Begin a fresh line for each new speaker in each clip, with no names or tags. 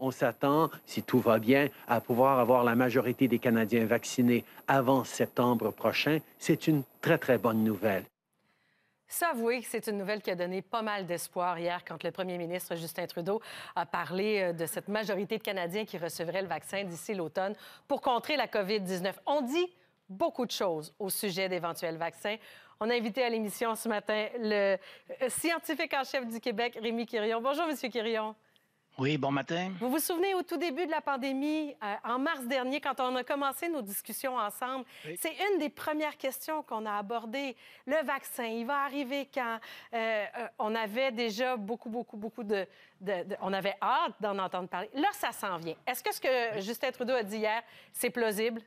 On s'attend, si tout va bien, à pouvoir avoir la majorité des Canadiens vaccinés avant septembre prochain. C'est une très, très bonne nouvelle.
S'avouer que c'est une nouvelle qui a donné pas mal d'espoir hier quand le premier ministre Justin Trudeau a parlé euh, de cette majorité de Canadiens qui recevraient le vaccin d'ici l'automne pour contrer la COVID-19. On dit beaucoup de choses au sujet d'éventuels vaccins. On a invité à l'émission ce matin le euh, scientifique en chef du Québec, Rémi Quirion. Bonjour, Monsieur Quirion.
Oui, bon matin. Vous
vous souvenez au tout début de la pandémie, euh, en mars dernier, quand on a commencé nos discussions ensemble, c'est une des premières questions qu'on a abordées. Le vaccin, il va arriver quand euh, euh, on avait déjà beaucoup, beaucoup, beaucoup de, On avait hâte d'en entendre parler. Là, ça s'en vient. Est-ce que ce que Justin Trudeau a dit hier, c'est plausible?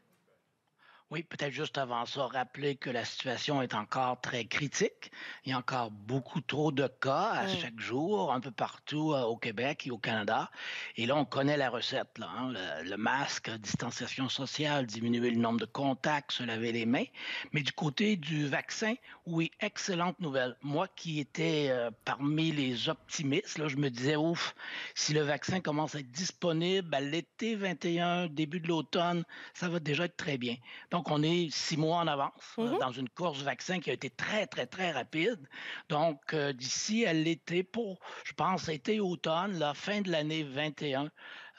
Oui, peut-être juste avant ça, rappeler que la situation est encore très critique. Il y a encore beaucoup trop de cas à chaque jour, un peu partout euh, au Québec et au Canada. Et là, on connaît la recette. Hein. le, masque, distanciation sociale, diminuer le nombre de contacts, se laver les mains. Mais du côté du vaccin, oui, excellente nouvelle. Moi qui étais euh, parmi les optimistes, là, je me disais, ouf, si le vaccin commence à être disponible à l'été 21, début de l'automne, ça va déjà être très bien. Donc, donc, on est six mois en avance euh, mhm. dans une course vaccin qui a été très, très, très rapide. Donc, euh, d'ici à l'été, pour, je pense, été-automne, la fin de l'année 21,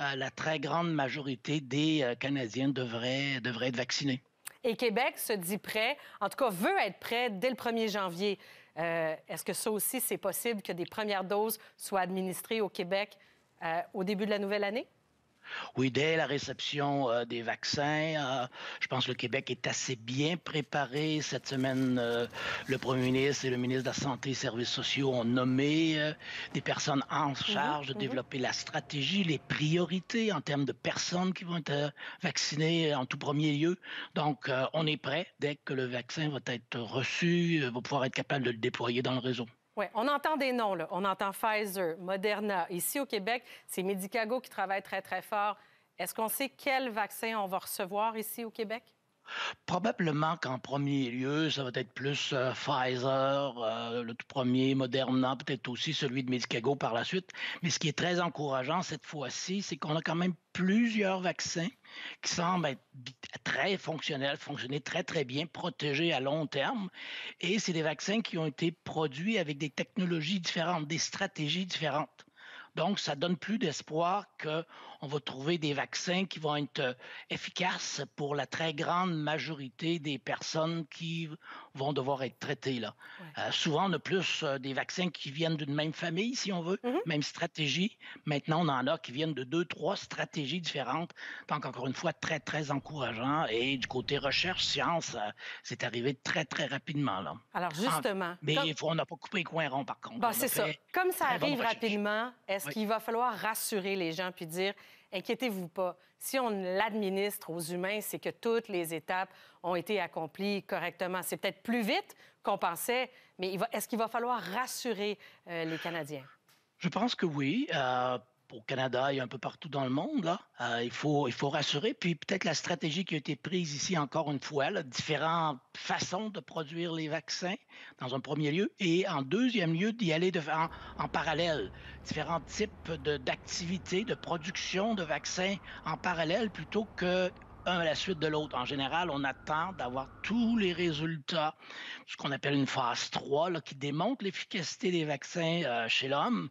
euh, la très grande majorité des Canadiens devraient, devraient être vaccinés.
Et Québec se dit prêt, en tout cas veut être prêt dès le 1er janvier. Est-ce que ça aussi, c'est possible que des premières doses soient administrées au Québec au début de la nouvelle année?
Oui, dès la réception euh, des vaccins, euh, je pense que le Québec est assez bien préparé. Cette semaine, euh, le premier ministre et le ministre de la Santé et des Services sociaux ont nommé des personnes en mhm, charge de mhm. développer la stratégie, les priorités en termes de personnes qui vont être vaccinées en tout premier lieu. Donc, on est prêt. Dès que le vaccin va être reçu, va pouvoir être capable de le déployer dans le réseau.
Oui, on entend des noms, là. On entend Pfizer, Moderna. Ici, au Québec, c'est Medicago qui travaille très, très fort. Est-ce qu'on sait quel vaccin on va recevoir ici au Québec?
Probablement qu'en premier lieu, ça va être plus euh, Pfizer, euh, le tout premier, Moderna, peut-être aussi celui de Medicago par la suite. Mais ce qui est très encourageant cette fois-ci, c'est qu'on a quand même plusieurs vaccins qui semblent être très fonctionnels, fonctionner très, très bien, protégés à long terme. Et c'est des vaccins qui ont été produits avec des technologies différentes, des stratégies différentes. Donc, ça donne plus d'espoir qu'on va trouver des vaccins qui vont être efficaces pour la très grande majorité des personnes qui vont devoir être traités. Là. Euh, souvent, on a plus euh, des vaccins qui viennent d'une même famille, si on veut, mm-hmm. même stratégie. Maintenant, on en a qui viennent de deux, trois stratégies différentes. Donc, encore une fois, très, très encourageant. Et du côté recherche, science, euh, c'est arrivé très, très rapidement. Là. Alors, justement. mais on n'a pas coupé les coins ronds, par contre. c'est ça. Comme ça arrive
rapidement, est-ce qu'il va falloir rassurer les gens puis dire inquiétez-vous pas. Si on l'administre aux humains, c'est que toutes les étapes ont été accomplies correctement. C'est peut-être plus vite qu'on pensait, mais est-ce qu'il va falloir rassurer euh, les Canadiens?
Je pense que oui. Euh, au Canada et un peu partout dans le monde. Là. Euh, il, faut, il faut rassurer. Puis peut-être la stratégie qui a été prise ici, encore une fois, différentes façons de produire les vaccins, dans un premier lieu, et en deuxième lieu, d'y aller en, parallèle. Différents types d'activités, de production de vaccins en parallèle plutôt que un à la suite de l'autre. En général, on attend d'avoir tous les résultats, ce qu'on appelle une phase 3, qui démontre l'efficacité des vaccins euh, chez l'homme,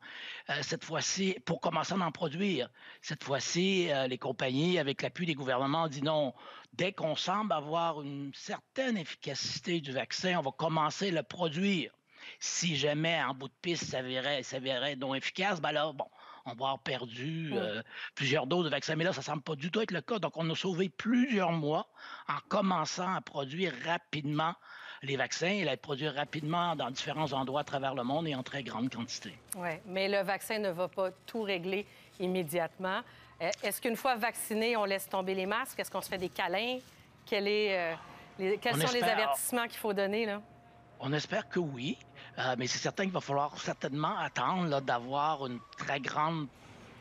euh, cette fois-ci, pour commencer à en produire. Cette fois-ci, euh, les compagnies, avec l'appui des gouvernements, ont dit non, dès qu'on semble avoir une certaine efficacité du vaccin, on va commencer à le produire si jamais en bout de piste ça s'avérait non efficace, ben alors, bon, on va avoir perdu mm. euh, plusieurs doses de vaccins. Mais là, ça ne semble pas du tout être le cas. Donc, on a sauvé plusieurs mois en commençant à produire rapidement les vaccins et à les produire rapidement dans différents endroits à travers le monde et en très grande quantité.
Oui, mais le vaccin ne va pas tout régler immédiatement. Euh, est-ce qu'une fois vacciné, on laisse tomber les masques? Est-ce qu'on se fait des câlins? est, euh, Quels sont les avertissements qu'il faut donner? Là?
On espère que oui, euh, mais c'est certain qu'il va falloir certainement attendre d'avoir une très grande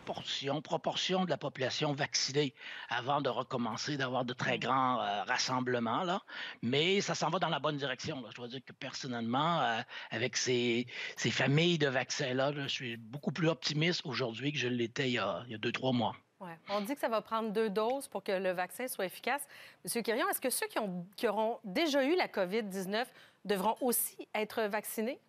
portion, proportion de la population vaccinée avant de recommencer d'avoir de très mm. grands euh, rassemblements. Là. Mais ça s'en va dans la bonne direction. Je dois dire que personnellement, euh, avec ces, familles de vaccins-là, je suis beaucoup plus optimiste aujourd'hui que je l'étais il y a deux, trois mois.
On dit que ça va prendre deux doses pour que le vaccin soit efficace. Monsieur Quirion, est-ce que ceux qui, auront déjà eu la COVID-19 devront aussi être vaccinés?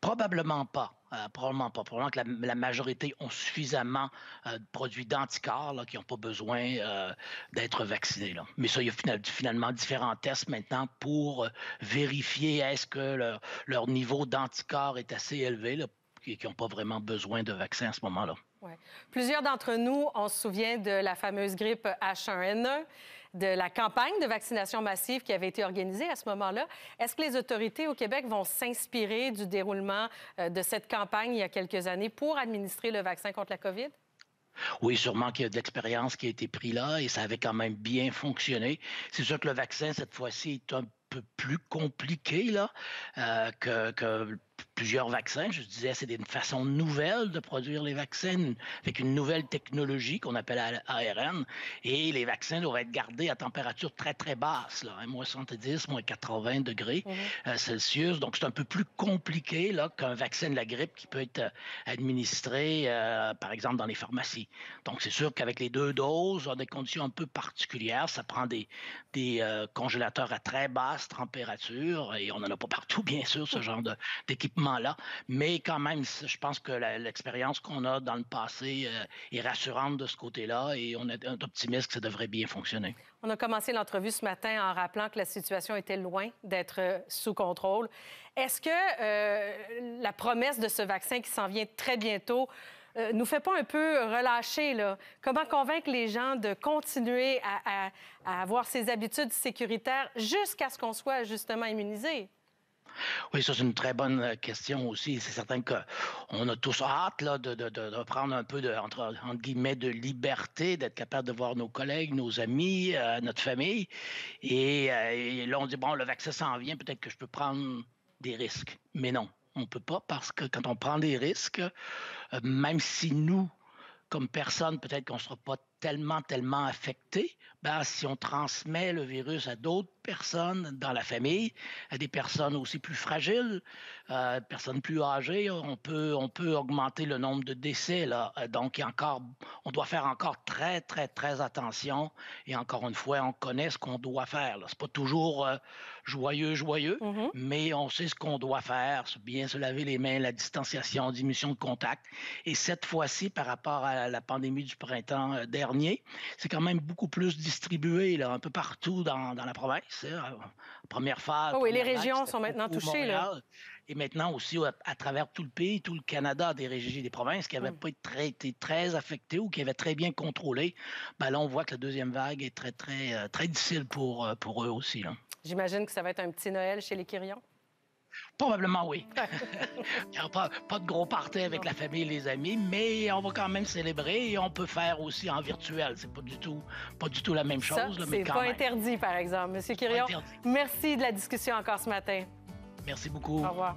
Probablement pas. Euh, probablement pas. Probablement que la, majorité ont suffisamment euh, de produits d'anticorps qui n'ont pas besoin euh, d'être vaccinés. Mais ça, il y a finalement différents tests maintenant pour vérifier est-ce que leur, niveau d'anticorps est assez élevé là, qui n'ont pas vraiment besoin de vaccins à ce moment-là.
Ouais. Plusieurs d'entre nous, on se souvient de la fameuse grippe H1N1, de la campagne de vaccination massive qui avait été organisée à ce moment-là. Est-ce que les autorités au Québec vont s'inspirer du déroulement euh, de cette campagne il y a quelques années pour administrer le vaccin contre la COVID?
Oui, sûrement qu'il y a de l'expérience qui a été prise là et ça avait quand même bien fonctionné. C'est sûr que le vaccin, cette fois-ci, est un peu plus compliqué là, euh, que, que plusieurs vaccins. Je disais, c'est une façon nouvelle de produire les vaccins avec une nouvelle technologie qu'on appelle ARN. Et les vaccins doivent être gardés à température très, très basse, là, hein, moins 70, moins 80 degrés mhm. euh, Celsius. Donc, c'est un peu plus compliqué là, qu'un vaccin de la grippe qui peut être euh, administré, euh, par exemple, dans les pharmacies. Donc, c'est sûr qu'avec les deux doses, dans des conditions un peu particulières, ça prend des, des congélateurs à très basse température et on n'en a pas partout, bien sûr, ce genre d'équipement là Mais quand même, je pense que l'expérience qu'on a dans le passé euh, est rassurante de ce côté-là et on est optimiste que ça devrait bien fonctionner. On
a commencé l'entrevue ce matin en rappelant que la situation était loin d'être euh, sous contrôle. Est-ce que euh, la promesse de ce vaccin qui s'en vient très bientôt nous fait pas un peu relâcher, Comment convaincre les gens de continuer à, à avoir ces habitudes sécuritaires jusqu'à ce qu'on soit justement immunisé?
Oui, ça, c'est une très bonne euh, question aussi. C'est certain qu'on a tous hâte là, de, de, prendre un peu de, entre, guillemets, de liberté, d'être capable de voir nos collègues, nos amis, euh, notre famille. Euh, et, là, on dit, bon, le vaccin s'en vient, peut-être que je peux prendre des risques. Mais non, on ne peut pas parce que quand on prend des risques, même si nous, comme personne, peut-être qu'on ne sera pas tellement, tellement affecté, ben, si on transmet le virus à d'autres personnes dans la famille, à des personnes aussi plus fragiles, euh, personnes plus âgées, on peut, on peut augmenter le nombre de décès. Là. Euh, donc, encore, on doit faire encore très, très, très attention. Et encore une fois, on connaît ce qu'on doit faire. Ce n'est pas toujours euh, joyeux, joyeux, mm-hmm. mais on sait ce qu'on doit faire. Bien se laver les mains, la distanciation, diminution de contact. Et cette fois-ci, par rapport à la pandémie du printemps dernier, euh, c'est quand même beaucoup plus distribué là, un peu partout dans, dans la province. Hein. Première phase. Oh, oui, les régions sont maintenant touchées. Là. Et maintenant aussi à, travers tout le pays, tout le Canada, des régions, des provinces qui n'avaient mm. pas été très, très affectées ou qui avaient très bien contrôlé. Ben là, on voit que la deuxième vague est très, très, euh, très difficile pour, euh, pour eux aussi.
J'imagine que ça va être un petit Noël chez les quirions
Probablement oui. pas, de gros party avec la famille et les amis, mais on va quand même célébrer et on peut faire aussi en virtuel. C'est pas du tout, pas du tout la même chose. Ça, mais pas
interdit, par exemple. Monsieur Kirion, merci de la discussion encore ce matin.
Merci beaucoup. Au revoir.